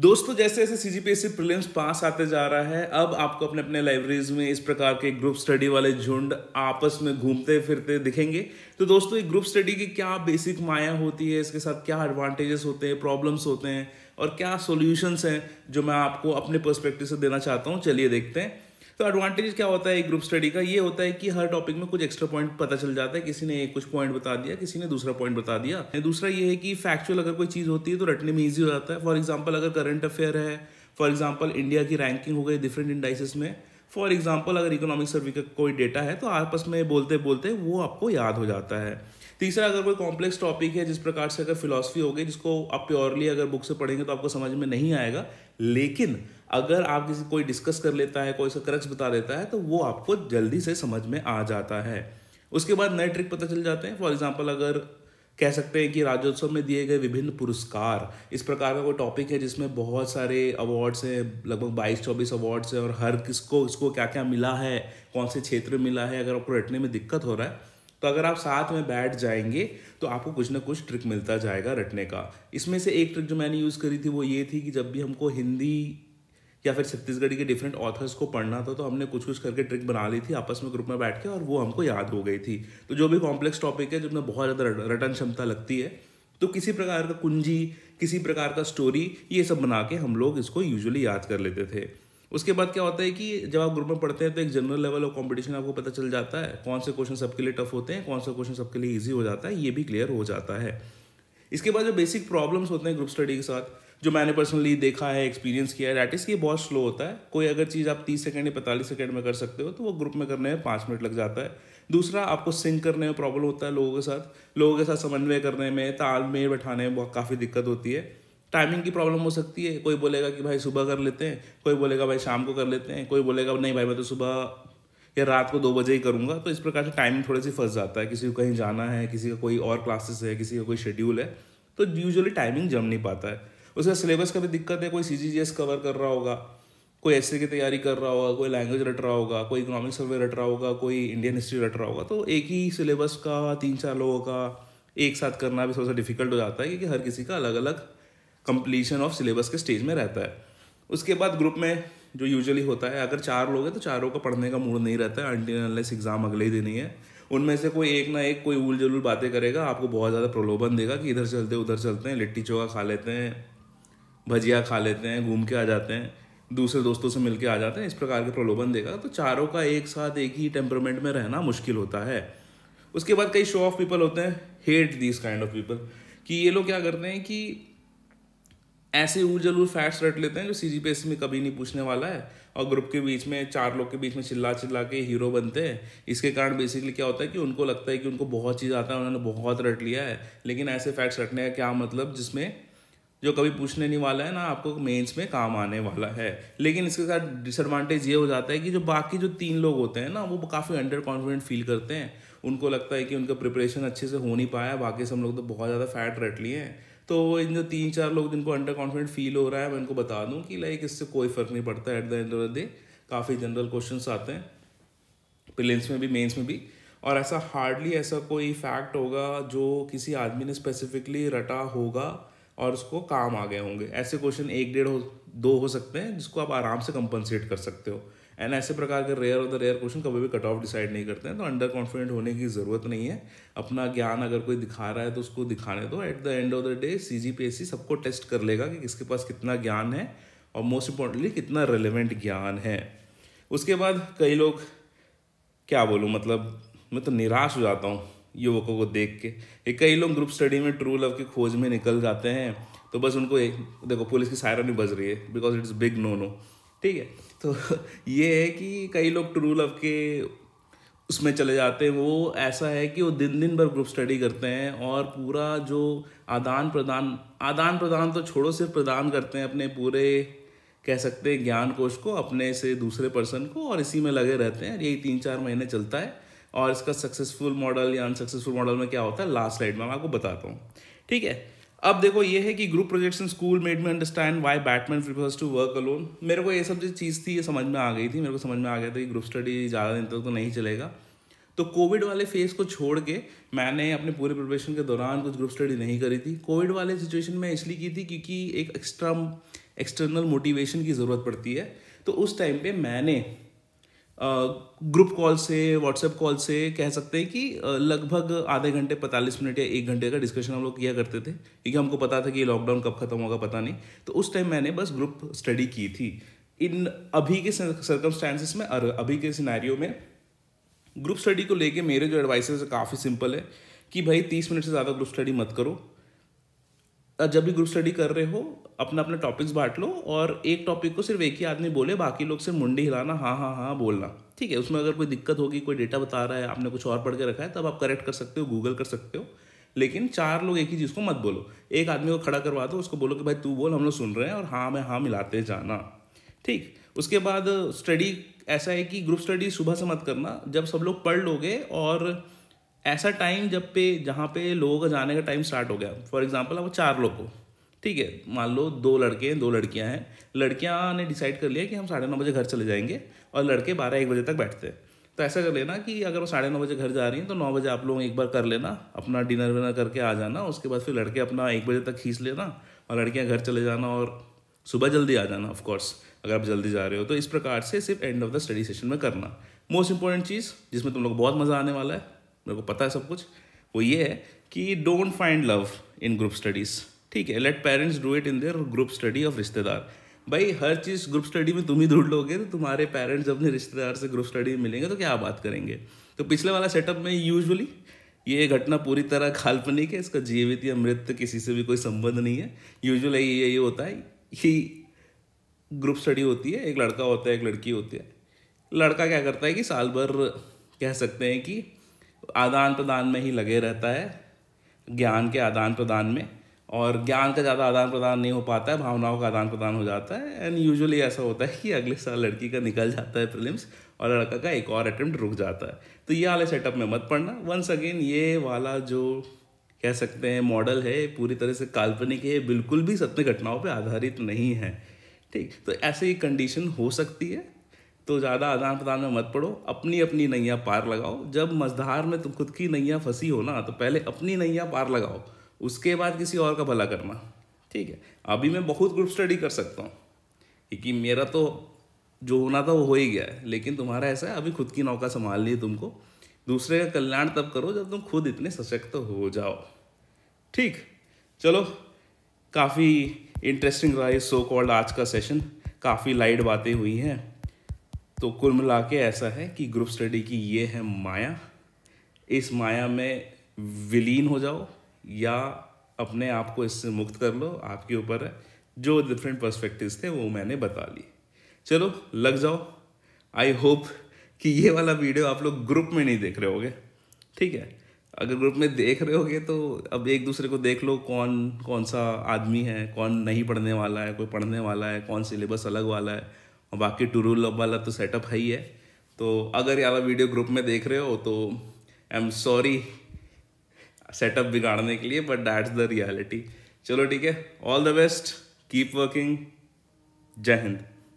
दोस्तों जैसे जैसे C G P S C prelims पास आते जा रहा है अब आपको अपने अपने लाइब्रेरीज में इस प्रकार के ग्रुप स्टडी वाले झुंड आपस में घूमते फिरते दिखेंगे तो दोस्तों ये ग्रुप स्टडी की क्या बेसिक माया होती है इसके साथ क्या एडवांटेजेस होते हैं प्रॉब्लम्स होते हैं और क्या सोल्यूशंस हैं जो मैं आपको अपने पर्सपेक्टिव से देना चाहता हूँ चलिए देखते हैं तो एडवांटेज क्या होता है ग्रुप स्टडी का ये होता है कि हर टॉपिक में कुछ एक्स्ट्रा पॉइंट पता चल जाता है किसी ने एक कुछ पॉइंट बता दिया किसी ने दूसरा पॉइंट बता दिया दूसरा ये है कि फैक्चुअल अगर कोई चीज़ होती है तो रटने में ईजी हो जाता है फॉर एग्जाम्पल अगर करंट अफेयर है फॉर एग्जाम्पल इंडिया की रैंकिंग हो गई डिफरेंट इंडाइसिस में फॉर एग्जाम्पल अगर इकोनॉमिक सर्वे का कोई डेटा है तो आपस में बोलते बोलते वो आपको याद हो जाता है तीसरा अगर कोई कॉम्प्लेक्स टॉपिक है जिस प्रकार से अगर फिलोसफी हो गई जिसको आप प्योरली अगर बुक से पढ़ेंगे तो आपको समझ में नहीं आएगा लेकिन अगर आप किसी कोई डिस्कस कर लेता है कोई क्रक्स बता देता है तो वो आपको जल्दी से समझ में आ जाता है उसके बाद नए ट्रिक पता चल जाते हैं फॉर एग्जाम्पल अगर कह सकते हैं कि राज्योत्सव में दिए गए विभिन्न पुरस्कार इस प्रकार का कोई टॉपिक है जिसमें बहुत सारे अवार्ड्स हैं लगभग बाईस चौबीस अवार्ड्स हैं और हर किसको इसको क्या क्या मिला है कौन से क्षेत्र मिला है अगर आपको रटने में दिक्कत हो रहा है तो अगर आप साथ में बैठ जाएंगे तो आपको कुछ ना कुछ ट्रिक मिलता जाएगा रटने का इसमें से एक ट्रिक जो मैंने यूज़ करी थी वो ये थी कि जब भी हमको हिंदी या फिर छत्तीसगढ़ी के डिफरेंट ऑथर्स को पढ़ना था तो हमने कुछ कुछ करके ट्रिक बना ली थी आपस में ग्रुप में बैठ के और वो हमको याद हो गई थी तो जो भी कॉम्प्लेक्स टॉपिक है जिसमें बहुत ज़्यादा रटन क्षमता लगती है तो किसी प्रकार का कुंजी किसी प्रकार का स्टोरी ये सब बना के हम लोग इसको यूजुअली याद कर लेते थे उसके बाद क्या होता है कि जब आप ग्रुप में पढ़ते हैं तो एक जनरल लेवल ऑफ कंपटीशन आपको पता चल जाता है कौन से क्वेश्चन सबके लिए टफ होते हैं कौन सा क्वेश्चन सबके लिए ईजी हो जाता है ये भी क्लियर हो जाता है इसके बाद जो बेसिक प्रॉब्लम्स होते हैं ग्रुप स्टडी के साथ जो मैंने पर्सनली देखा है एक्सपीरियंस किया है दैट इज़ ये बहुत स्लो होता है कोई अगर चीज़ आप तीस सेकेंड या पैंतालीस सेकेंड में कर सकते हो तो वो ग्रुप में करने में पाँच मिनट लग जाता है दूसरा आपको सिंक करने में प्रॉब्लम होता है लोगों के साथ लोगों के साथ समन्वय करने में तालमेल बैठाने में बहुत काफ़ी दिक्कत होती है टाइमिंग की प्रॉब्लम हो सकती है कोई बोलेगा कि भाई सुबह कर लेते हैं कोई बोलेगा भाई शाम को कर लेते हैं कोई बोलेगा नहीं भाई मैं तो सुबह या रात को दो बजे ही करूँगा तो इस प्रकार से टाइमिंग थोड़ी सी फंस जाता है किसी को कहीं जाना है किसी का कोई और क्लासेस है किसी का कोई शेड्यूल है तो यूजुअली टाइमिंग जम नहीं पाता है उसका सिलेबस का भी दिक्कत है कोई सी जी जी एस कवर कर रहा होगा कोई एस की तैयारी कर रहा होगा कोई लैंग्वेज रट रहा होगा कोई इकोनॉमिक सर्वे रट रहा होगा कोई इंडियन हिस्ट्री रट रहा होगा तो एक ही सिलेबस का तीन चार लोगों का एक साथ करना भी थोड़ा सा डिफिकल्ट हो जाता है क्योंकि हर किसी का अलग अलग कंप्लीशन ऑफ सिलेबस के स्टेज में रहता है उसके बाद ग्रुप में जो यूजुअली होता है अगर चार लोग हैं तो चारों का पढ़ने का मूड नहीं रहता है अनलेस एग्ज़ाम अगले ही दिन ही है उनमें से कोई एक ना एक कोई उल जुल बातें करेगा आपको बहुत ज़्यादा प्रलोभन देगा कि इधर चलते उधर चलते हैं लिट्टी चोखा खा लेते हैं भजिया खा लेते हैं घूम के आ जाते हैं दूसरे दोस्तों से मिल के आ जाते हैं इस प्रकार के प्रलोभन देगा तो चारों का एक साथ एक ही टेम्परमेंट में रहना मुश्किल होता है उसके बाद कई शो ऑफ पीपल होते हैं hate this kind of people कि ये लोग क्या करते हैं कि ऐसे उल फैट्स फैक्ट्स रट लेते हैं जो सी जी पी एस में कभी नहीं पूछने वाला है और ग्रुप के बीच में चार लोग के बीच में चिल्ला चिल्ला के हीरो बनते हैं इसके कारण बेसिकली क्या होता है कि उनको लगता है कि उनको बहुत चीज़ आता है उन्होंने बहुत रट लिया है लेकिन ऐसे फैक्ट्स रटने का क्या मतलब जिसमें जो कभी पूछने नहीं वाला है ना आपको मेंस में काम आने वाला है लेकिन इसके साथ डिसएडवांटेज ये हो जाता है कि जो बाकी जो तीन लोग होते हैं ना वो काफ़ी अंडर कॉन्फिडेंट फील करते हैं उनको लगता है कि उनका प्रिपरेशन अच्छे से हो नहीं पाया बाकी सब लोग तो बहुत ज़्यादा फैट रट लिए हैं तो इन जो तीन चार लोग जिनको अंडर कॉन्फिडेंट फील हो रहा है मैं उनको बता दूँ कि लाइक इससे कोई फ़र्क नहीं पड़ता at the end of the day काफ़ी जनरल क्वेश्चन आते हैं प्रिलिम्स में भी मेंस में भी और ऐसा हार्डली ऐसा कोई फैक्ट होगा जो किसी आदमी ने स्पेसिफिकली रटा होगा और उसको काम आ गए होंगे ऐसे क्वेश्चन एक डेढ़ हो दो हो सकते हैं जिसको आप आराम से कंपनसेट कर सकते हो एंड ऐसे प्रकार के रेयर और द रेयर क्वेश्चन कभी भी कट ऑफ डिसाइड नहीं करते हैं तो अंडर कॉन्फिडेंट होने की ज़रूरत नहीं है अपना ज्ञान अगर कोई दिखा रहा है तो उसको दिखाने दो at the end of the day C G P S C सबको टेस्ट कर लेगा कि किसके पास कितना ज्ञान है और मोस्ट इम्पोर्टेंटली कितना रेलिवेंट ज्ञान है उसके बाद कई लोग क्या बोलूँ मतलब मैं तो निराश हो जाता हूँ युवकों को देख के ये कई लोग ग्रुप स्टडी में ट्रू लव की खोज में निकल जाते हैं तो बस उनको एक देखो पुलिस की सायरन ही बज रही है because it's big no no ठीक है तो ये है कि कई लोग ट्रू लव के उसमें चले जाते हैं वो ऐसा है कि वो दिन दिन भर ग्रुप स्टडी करते हैं और पूरा जो आदान प्रदान आदान प्रदान तो छोड़ो सिर्फ प्रदान करते हैं अपने पूरे कह सकते हैं ज्ञान कोश को अपने से दूसरे पर्सन को और इसी में लगे रहते हैं यही तीन चार महीने चलता है और इसका सक्सेसफुल मॉडल या अनसक्सेसफुल मॉडल में क्या होता है लास्ट स्लाइड में मैं आपको बताता हूँ ठीक है अब देखो ये है कि group projects in school made me understand why Batman prefers to work alone मेरे को ये सब जो चीज़ थी ये समझ में आ गई थी मेरे को समझ में आ गया था कि ग्रुप स्टडी ज़्यादा दिन तक तो नहीं चलेगा तो कोविड वाले फेज़ को छोड़ के मैंने अपने पूरे प्रिपरेशन के दौरान कुछ ग्रुप स्टडी नहीं करी थी कोविड वाले सिचुएशन में इसलिए की थी क्योंकि एक एक्स्ट्रा एक्सटर्नल मोटिवेशन की ज़रूरत पड़ती है तो उस टाइम पे मैंने ग्रुप कॉल से व्हाट्सएप कॉल से कह सकते हैं कि लगभग आधे घंटे पैंतालीस मिनट या एक घंटे का डिस्कशन हम लोग किया करते थे क्योंकि हमको पता था कि लॉकडाउन कब खत्म होगा पता नहीं तो उस टाइम मैंने बस ग्रुप स्टडी की थी इन अभी के सर्कमस्टांसिस में और अभी के सिनारियों में ग्रुप स्टडी को लेके मेरे जो एडवाइसेस काफ़ी सिंपल है कि भाई तीस मिनट से ज़्यादा ग्रुप स्टडी मत करो जब भी ग्रुप स्टडी कर रहे हो अपना अपना टॉपिक्स बांट लो और एक टॉपिक को सिर्फ एक ही आदमी बोले बाकी लोग सिर्फ मुंडी हिलाना हाँ हाँ हाँ बोलना ठीक है उसमें अगर कोई दिक्कत होगी कोई डेटा बता रहा है आपने कुछ और पढ़ के रखा है तब आप करेक्ट कर सकते हो गूगल कर सकते हो लेकिन चार लोग एक ही चीज़ को मत बोलो एक आदमी को खड़ा करवा दो उसको बोलो कि भाई तू बोल हम लोग सुन रहे हैं और हाँ मैं हाँ मिलाते जाना ठीक उसके बाद स्टडी ऐसा है कि ग्रुप स्टडी सुबह से मत करना जब सब लोग पढ़ लोगे और ऐसा टाइम जब पे जहाँ पे लोगों का जाने का टाइम स्टार्ट हो गया फॉर एग्जाम्पल अब चार लोग हो ठीक है मान लो दो लड़के हैं दो लड़कियां हैं लड़कियां ने डिसाइड कर लिया कि हम साढ़े नौ बजे घर चले जाएंगे और लड़के बारह एक बजे तक बैठते हैं तो ऐसा कर लेना कि अगर वो साढ़े नौ बजे घर जा रही हैं तो नौ बजे आप लोग एक बार कर लेना अपना डिनर विनर करके आ जाना उसके बाद फिर लड़के अपना एक बजे तक खींच लेना और लड़कियाँ घर चले जाना और सुबह जल्दी आ जाना ऑफकोर्स अगर आप जल्दी जा रहे हो तो इस प्रकार से सिर्फ end of the study session में करना मोस्ट इंपॉर्टेंट चीज़ जिसमें तुम लोग बहुत मज़ा आने वाला है मेरे को पता है सब कुछ वो ये है कि don't find love in group studies ठीक है let parents do it in their group study of रिश्तेदार भाई हर चीज़ ग्रुप स्टडी में तुम ही ढूंढ लोगे तो तुम्हारे पेरेंट्स अपने रिश्तेदार से ग्रुप स्टडी में मिलेंगे तो क्या बात करेंगे तो पिछले वाला सेटअप में यूजुअली ये घटना पूरी तरह काल्पनिक है इसका जीवित या मृत किसी से भी कोई संबंध नहीं है यूजुअली ये ये होता है कि ग्रुप स्टडी होती है एक लड़का होता है एक लड़की होती है लड़का क्या करता है कि साल भर कह सकते हैं कि आदान प्रदान में ही लगे रहता है ज्ञान के आदान प्रदान में और ज्ञान का ज़्यादा आदान प्रदान नहीं हो पाता है भावनाओं का आदान प्रदान हो जाता है एंड यूजुअली ऐसा होता है कि अगले साल लड़की का निकल जाता है प्रिलिम्स और लड़का का एक और अटैम्प्ट रुक जाता है तो ये वाले सेटअप में मत पड़ना वंस अगेन ये वाला जो कह सकते हैं मॉडल है पूरी तरह से काल्पनिक है बिल्कुल भी सत्य घटनाओं पर आधारित नहीं है ठीक तो ऐसे ही कंडीशन हो सकती है तो ज़्यादा आदान प्रदान में मत पड़ो अपनी अपनी नैया पार लगाओ जब मझधार में तुम खुद की नैया फंसी हो ना तो पहले अपनी नैया पार लगाओ उसके बाद किसी और का भला करना ठीक है अभी मैं बहुत ग्रुप स्टडी कर सकता हूँ क्योंकि मेरा तो जो होना था वो हो ही गया है लेकिन तुम्हारा ऐसा है अभी खुद की नौका संभाल ली तुमको दूसरे का कल्याण तब करो जब तुम खुद इतने सशक्त हो जाओ ठीक चलो काफ़ी इंटरेस्टिंग रहा ये सो कॉल्ड आज का सेशन काफ़ी लाइट बातें हुई हैं तो कुल मिला के ऐसा है कि ग्रुप स्टडी की ये है माया इस माया में विलीन हो जाओ या अपने आप को इससे मुक्त कर लो आपके ऊपर है जो डिफरेंट पर्सपेक्टिव्स थे वो मैंने बता ली चलो लग जाओ आई होप कि ये वाला वीडियो आप लोग ग्रुप में नहीं देख रहे होगे ठीक है अगर ग्रुप में देख रहे होगे तो अब एक दूसरे को देख लो कौन कौन सा आदमी है कौन नहीं पढ़ने वाला है कोई पढ़ने वाला है कौन सिलेबस अलग वाला है और बाकी टूरू लव वाला तो सेटअप है ही है तो अगर यहाँ वीडियो ग्रुप में देख रहे हो तो आई एम सॉरी सेटअप बिगाड़ने के लिए बट दैट्स द रियलिटी चलो ठीक है all the best keep working जय हिंद